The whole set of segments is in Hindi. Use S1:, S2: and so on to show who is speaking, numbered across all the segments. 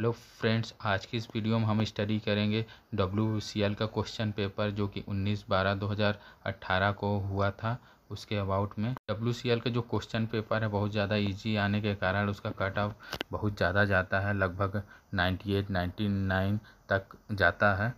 S1: हेलो फ्रेंड्स आज की इस वीडियो में हम स्टडी करेंगे डब्ल्यू का क्वेश्चन पेपर जो कि 19 बारह 2018 को हुआ था उसके अबाउट में डब्ल्यू का जो क्वेश्चन पेपर है बहुत ज़्यादा इजी आने के कारण उसका कट ऑफ बहुत ज़्यादा जाता है लगभग 98 99 तक जाता है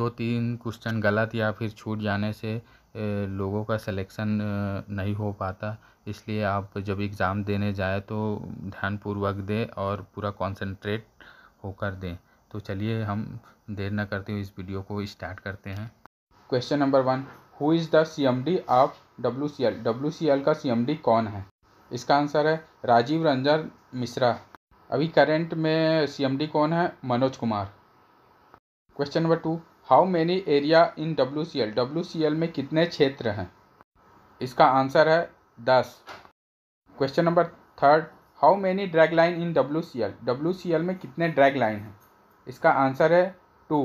S1: दो तीन क्वेश्चन गलत या फिर छूट जाने से लोगों का सिलेक्शन नहीं हो पाता इसलिए आप जब एग्ज़ाम देने जाए तो ध्यानपूर्वक दें और पूरा कंसंट्रेट होकर दें तो चलिए हम देर ना करते हुए इस वीडियो को स्टार्ट करते हैं question number one who is the C M D of W C L W C L का सी एम डी कौन है इसका आंसर है राजीव रंजन मिश्रा अभी करेंट में सी एम डी कौन है Manoj Kumar question number two how many area in W C L W C L में कितने क्षेत्र हैं इसका आंसर है दस question number third how many drag line in W C L W C L में कितने ड्रैग लाइन हैं इसका आंसर है टू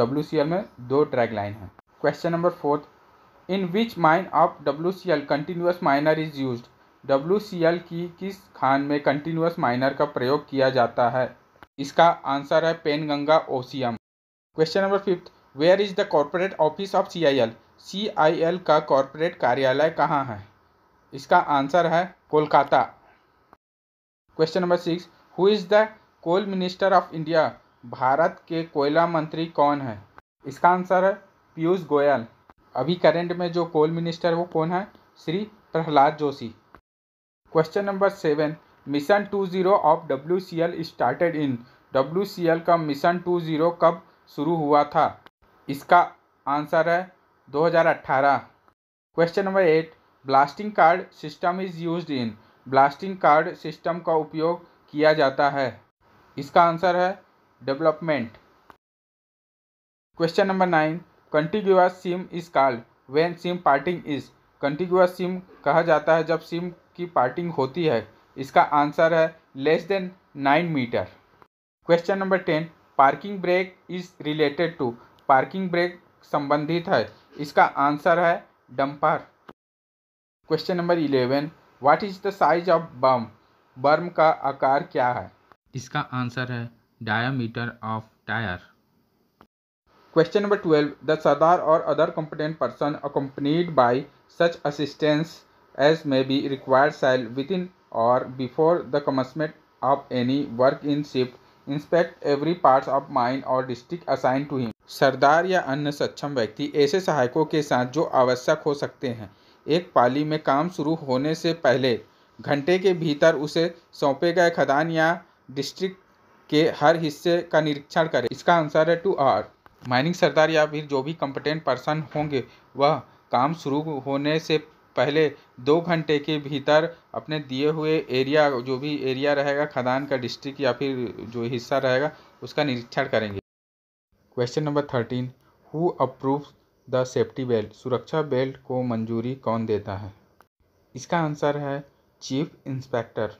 S1: डब्ल्यू सी एल में दो ड्रैग लाइन हैं question number fourth in which mine of W C L continuous miner is use W C L की किस खान में कंटिन्यूस माइनर का प्रयोग किया जाता है इसका आंसर है Penganga M question number fifth where is the corporate office of C I L C I L का कॉरपोरेट कार्यालय कहाँ है इसका आंसर है Kolkata question number six who is the coal minister of India Bharat के कोयला मंत्री कौन है इसका आंसर है पीयूष गोयल अभी करेंट में जो कोल मिनिस्टर वो कौन है Shri Prahlad Joshi question number seven mission to zero of W C L started in W C L का मिशन टू ज़ीरो कब शुरू हुआ था इसका आंसर है 2018 question number eight blasting card system is use in blasting card system का उपयोग किया जाता है इसका आंसर है development question number nine contiguous seam is called when seam parting is contiguous seam कहा जाता है जब सिम की पार्टिंग होती है इसका आंसर है less than nine metre question number ten parking brake is related to parking brake संबंधित है इसका आंसर है dumper question number eleven what is the size of bam berm का आकार क्या है इसका आंसर है diameter of tyre question number twelve the sardar or other competent person accompanied by such assistance as may be required shall within और before the commencement of any work in shift inspect every part of mind और district assign to him sardar या अन्य सक्षम व्यक्ति ऐसे सहायकों के साथ जो आवश्यक हो सकते हैं एक पाली में काम शुरू होने से पहले घंटे के भीतर उसे सौंपे गए खदान या डिस्ट्रिक्ट के हर हिस्से का निरीक्षण करें इसका आंसर है टू आर माइनिंग सरदार या फिर जो भी कंपटेंट पर्सन होंगे वह काम शुरू होने से पहले दो घंटे के भीतर अपने दिए हुए एरिया जो भी एरिया रहेगा खदान का डिस्ट्रिक्ट या फिर जो हिस्सा रहेगा उसका निरीक्षण करेंगे question number thirteen who approve the safety belt सुरक्षा बेल्ट को मंजूरी कौन देता है इसका आंसर है chief inspector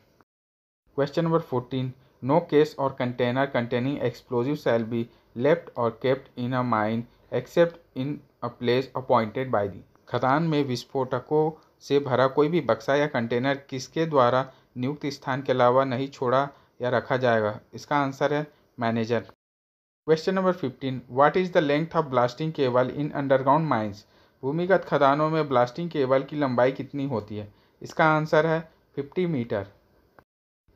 S1: question number fourteen no case or container containing explosive shall be left और kept in a mine except in a place appointed by the खदान में विस्फोटकों से भरा कोई भी बक्सा या कंटेनर किसके द्वारा नियुक्त स्थान के अलावा नहीं छोड़ा या रखा जाएगा इसका आंसर है manager question number fifteen what is the length of blasting cable in underground mines भूमिगत खदानों में ब्लास्टिंग केबल की लंबाई कितनी होती है इसका आंसर है fifty metre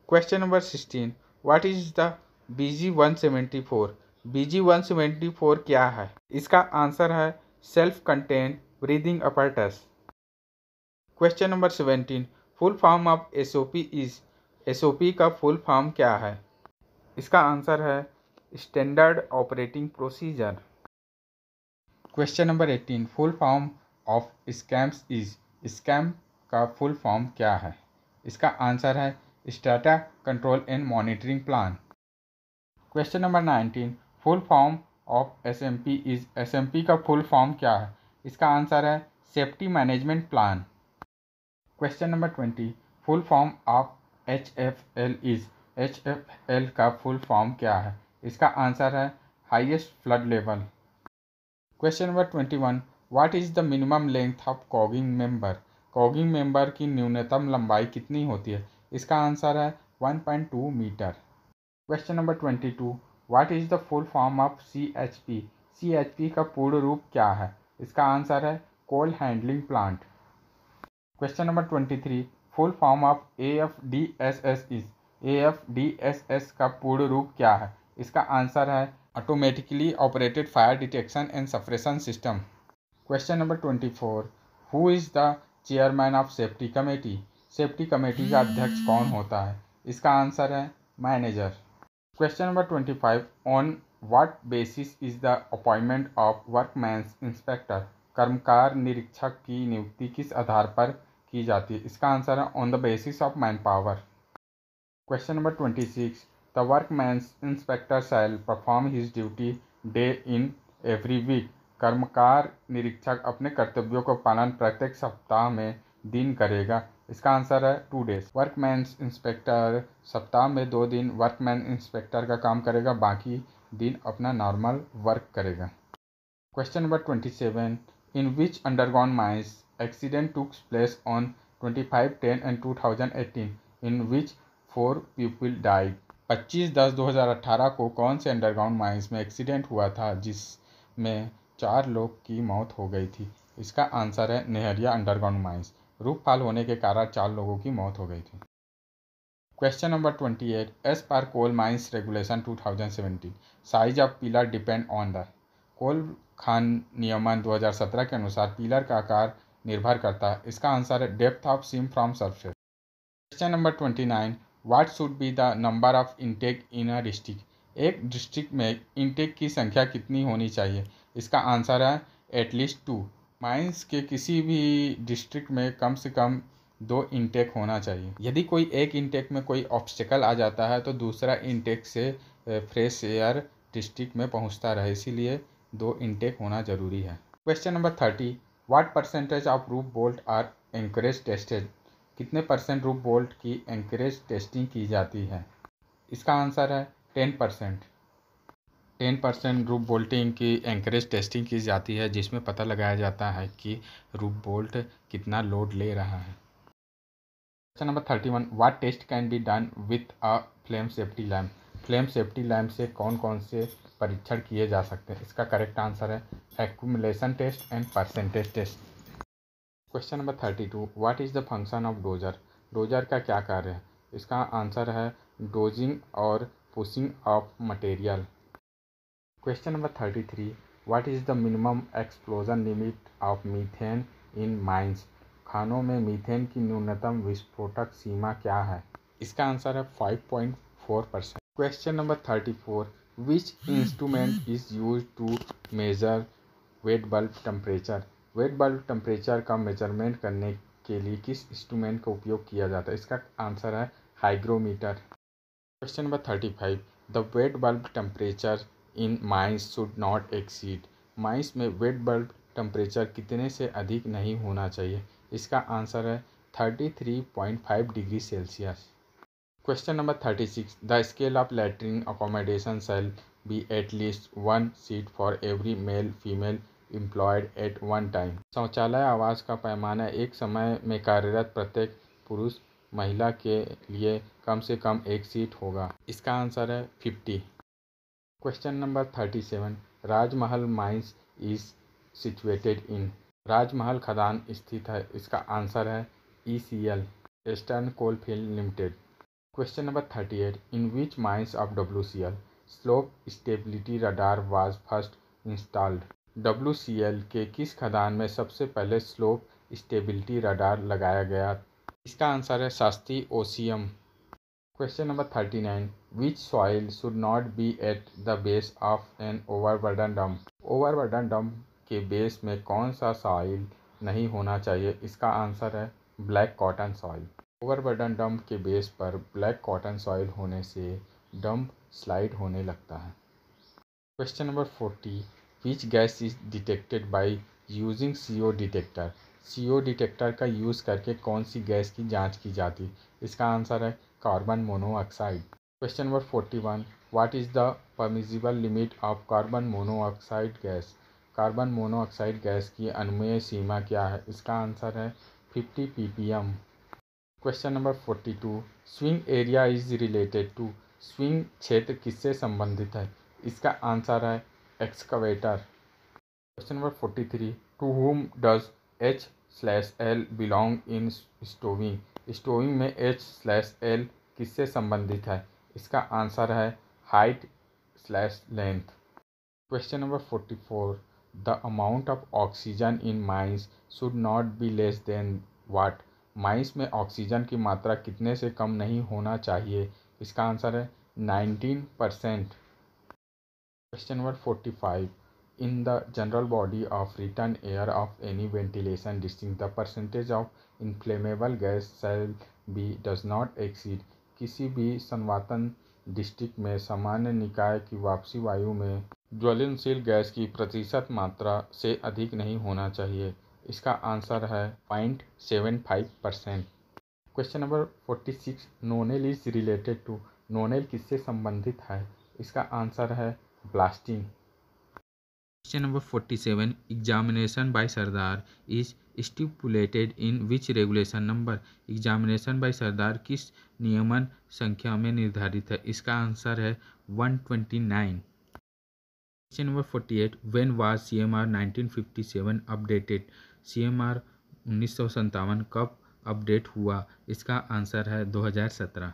S1: question number sixteen what is the B G one seventy four B G one seventy four क्या है इसका आंसर है self contain breathing apparatus question number seventeen full form of S O P is S O P का फुल फॉर्म क्या है इसका आंसर है standard operating procedure question number eighteen full form of SCAMS is SCAM का फुल फॉर्म क्या है इसका आंसर है strata control and monitoring plan question number nineteen full form of S M P is S M P का फुल फॉर्म क्या है इसका आंसर है safety management plan question number twenty full form of H F L is H F L का फुल फॉर्म क्या है इसका आंसर है highest flood level question number twenty one what is the minimum length of cogging member cogging member की न्यूनतम लंबाई कितनी होती है इसका आंसर है 1.2 metre question number twenty two what is the full form of C H P C H P का पूर्ण रूप क्या है इसका आंसर है coal handling plant question number twenty three full form of A F D S S is A F D S S का पूर्ण रूप क्या है इसका आंसर है automatically operated fire detection and suppression system question number twenty four who is the chairman of safety committee safety committee का अध्यक्ष कौन होता है इसका आंसर है manager question number twenty five on what basis is the appointment of workman inspector कर्मकार निरीक्षक की नियुक्ति किस आधार पर की जाती है इसका आंसर है on the basis of manpower question number twenty six The workman inspector shall perform his duty day in every week. कर्मकार निरीक्षक अपने कर्तव्यों का पालन प्रत्येक सप्ताह में दिन करेगा इसका आंसर है टू डेज वर्कमैन इंस्पेक्टर सप्ताह में दो दिन वर्कमैन इंस्पेक्टर का काम करेगा बाकी दिन अपना नॉर्मल वर्क करेगा question number twenty seven in which underground mines accident took place on twenty five ten and two thousand eighteen in which four people died पच्चीस दस दो हजार अट्ठारह को कौन से अंडरग्राउंड माइंस में एक्सीडेंट हुआ था जिसमें चार लोग की मौत हो गई थी इसका आंसर है नेहरिया अंडरग्राउंड माइंस फाल होने के कारण चार लोगों की मौत हो गई थी question number twenty eight as per coal mines regulation two thousand seventeen size of pillar depend on the coal खान नियमन 2017 के अनुसार पिलर का आकार निर्भर करता है इसका आंसर है depth of seam from surface question number twenty nine what should be the number of intake in a district एक डिस्ट्रिक्ट में इंटेक की संख्या कितनी होनी चाहिए इसका आंसर है एटलीस्ट टू माइंस के किसी भी डिस्ट्रिक्ट में कम से कम दो इंटेक होना चाहिए यदि कोई एक इंटेक में कोई ऑब्स्टिकल आ जाता है तो दूसरा इंटेक से फ्रेश एयर डिस्ट्रिक्ट में पहुंचता रहे इसीलिए दो इंटेक होना ज़रूरी है question number thirty what percentage of roof bolt are anchorage tested कितने परसेंट रूप बोल्ट की एंकरेज टेस्टिंग की जाती है इसका आंसर है ten percent ten percent roof bolting की एंकरेज टेस्टिंग की जाती है जिसमें पता लगाया जाता है कि रूप बोल्ट कितना लोड ले रहा है question number thirty one what test can be done with a flame safety lamp flame safety lamp से कौन कौन से परीक्षण किए जा सकते हैं इसका करेक्ट आंसर है accumulation test and percentage test question number thirty two what is the function of dozer dozer का क्या कार्य है इसका आंसर है डोजिंग और pushing of material question number thirty three what is the minimum explosion limit of methane in mines खानों में मीथेन की न्यूनतम विस्फोटक सीमा क्या है इसका आंसर है five point four percent question number thirty four which instrument is use to measure wet bulb temperature wet bulb temperature का मेजरमेंट करने के लिए किस इंस्ट्रूमेंट का उपयोग किया जाता है इसका आंसर है hygrometer question number thirty five the wet bulb temperature in mines should not exceed mines में वेट बल्ब टेम्परेचर कितने से अधिक नहीं होना चाहिए इसका आंसर है thirty three point five degree Celsius question number thirty six the scale of latrine accommodation shall be at least one seat for every male female employed at one time शौचालय आवास का पैमाना एक समय में कार्यरत प्रत्येक पुरुष महिला के लिए कम से कम एक सीट होगा इसका आंसर है fifty question number thirty seven Rajmahal mines is situated in Rajmahal खदान स्थित है इसका आंसर है E C L eastern coalfield limited question number thirty eight in which mines of W C L slope stability radar was first installed W C L के किस खदान में सबसे पहले स्लोप स्टेबिलिटी रडार लगाया गया इसका आंसर है Shastri O question number thirty nine which soil should not be at the base of an overburden dump overburden dump के बेस में कौन सा सॉइल नहीं होना चाहिए इसका आंसर है black cotton soil overburden dump के बेस पर ब्लैक कॉटन सॉइल होने से डम्प स्लाइड होने लगता है question number forty which gas is detected by using CO detector CO detector का यूज़ करके कौन सी गैस की जांच की जाती इसका आंसर है carbon monoxide question number forty one what is the permissible limit of carbon monoxide gas carbon monoxide gas की अनुमेय सीमा क्या है इसका आंसर है fifty P P M question number forty two swing area is related to swing क्षेत्र किससे संबंधित है इसका आंसर है excavator question number forty three to does does H L L belong in stowing में एच स्लैश एल किससे संबंधित है इसका आंसर है height slash length question number forty four the amount of oxygen in mines should not be less than what mines में ऑक्सीजन की मात्रा कितने से कम नहीं होना चाहिए इसका आंसर है nineteen percent Question number 45. In the general body of return air of any ventilation district, the percentage of inflammable gas shall be does not exceed किसी भी संवातन डिस्ट्रिक्ट में सामान्य निकाय की वापसी वायु में ज्वलनशील गैस की प्रतिशत मात्रा से अधिक नहीं होना चाहिए इसका आंसर है point seven five percent question number forty six Nonel is related to Nonel किससे संबंधित है इसका आंसर है blasting. Question number 47 Examination by Sardar is stipulated in which regulation number? Examination by sirdar किस नियमन संख्या में निर्धारित है इसका आंसर है 129. Question number 48 When was CMR 1957 updated? CMR उन्नीस कब अपडेट हुआ इसका आंसर है 2017.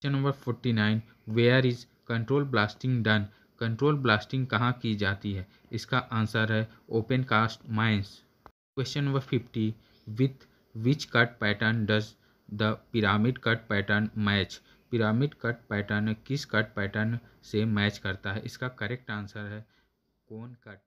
S1: Question number 49 Where is control blasting done? Control blasting कहाँ की जाती है इसका आंसर है open cast mines question number fifty with which cut pattern does the pyramid cut pattern match pyramid cut pattern किस कट पैटर्न से मैच करता है इसका करेक्ट आंसर है कौन कट